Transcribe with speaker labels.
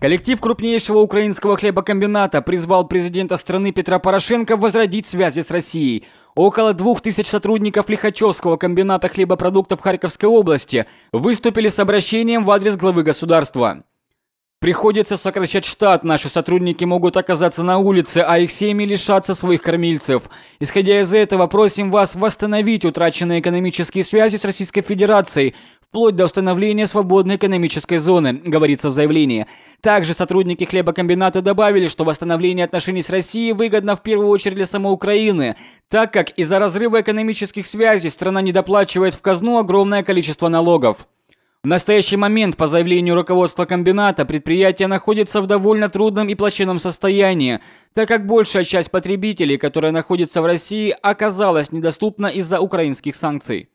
Speaker 1: Коллектив крупнейшего украинского хлебокомбината призвал президента страны Петра Порошенко возродить связи с Россией. Около двух тысяч сотрудников Лихачевского комбината хлебопродуктов Харьковской области выступили с обращением в адрес главы государства. Приходится сокращать штат, наши сотрудники могут оказаться на улице, а их семьи лишатся своих кормильцев. Исходя из этого, просим вас восстановить утраченные экономические связи с Российской Федерацией, вплоть до установления свободной экономической зоны, говорится в заявлении. Также сотрудники хлебокомбината добавили, что восстановление отношений с Россией выгодно в первую очередь для самой Украины, так как из-за разрыва экономических связей страна недоплачивает в казну огромное количество налогов. В настоящий момент, по заявлению руководства комбината, предприятие находится в довольно трудном и плачевном состоянии, так как большая часть потребителей, которая находится в России, оказалась недоступна из-за украинских санкций.